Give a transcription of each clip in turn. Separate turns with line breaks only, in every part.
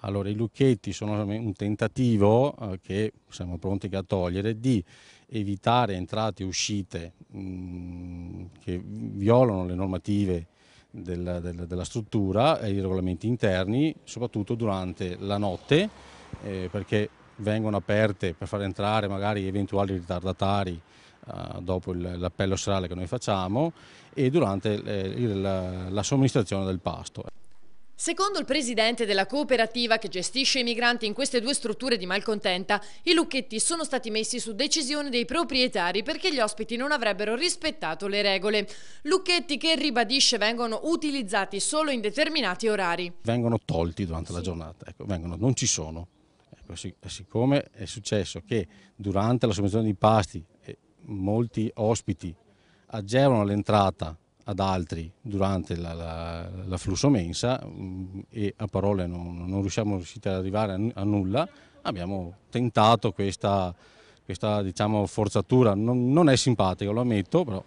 Allora i lucchetti sono un tentativo eh, che siamo pronti a togliere di evitare entrate e uscite mh, mm, che violano le normative della, della, della, struttura e i regolamenti interni, soprattutto durante la notte, eh, perché vengono aperte per far entrare magari eventuali ritardatari eh, dopo l'appello serale che noi facciamo e durante eh, la somministrazione del pasto.
Secondo il presidente della cooperativa che gestisce i migranti in queste due strutture di malcontenta, i lucchetti sono stati messi su decisione dei proprietari perché gli ospiti non avrebbero rispettato le regole. Lucchetti che ribadisce vengono utilizzati solo in determinati orari.
Vengono tolti durante sì. la giornata, ecco, vengono, non ci sono. Ecco, siccome è successo che durante la somministrazione di pasti eh, molti ospiti agevolano l'entrata ad altri durante la, la, la flusso mensa mh, mm, e a parole non, non riusciamo riusciti ad arrivare a, a nulla, abbiamo tentato questa, questa diciamo, forzatura, non, non, è simpatica, lo ammetto, però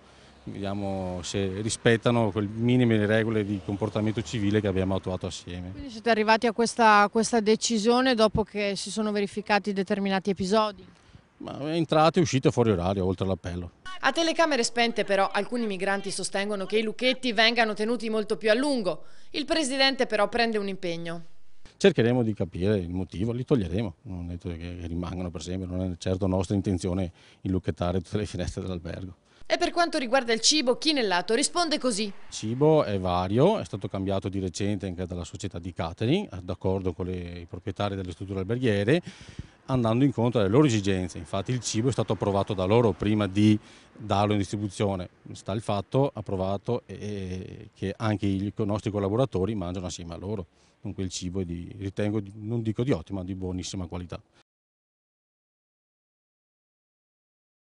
vediamo se rispettano quelle minime regole di comportamento civile che abbiamo attuato assieme.
Quindi siete arrivati a questa, questa decisione dopo che si sono verificati determinati episodi?
Ma è e uscite fuori orario, oltre all'appello.
A telecamere spente però alcuni migranti sostengono che i lucchetti vengano tenuti molto più a lungo. Il presidente però prende un impegno.
Cercheremo di capire il motivo, li toglieremo, non è che rimangano per sempre, non è certo nostra intenzione illucchettare tutte le finestre dell'albergo.
E per quanto riguarda il cibo, chi nell'atto risponde così.
Il cibo è vario, è stato cambiato di recente anche dalla società di catering, d'accordo con le, i proprietari delle strutture alberghiere andando incontro alle loro esigenze. Infatti il cibo è stato approvato da loro prima di darlo in distribuzione. Sta il fatto approvato e che anche i nostri collaboratori mangiano assieme a loro. Dunque il cibo è di, ritengo, non dico di ottima, ma di buonissima qualità.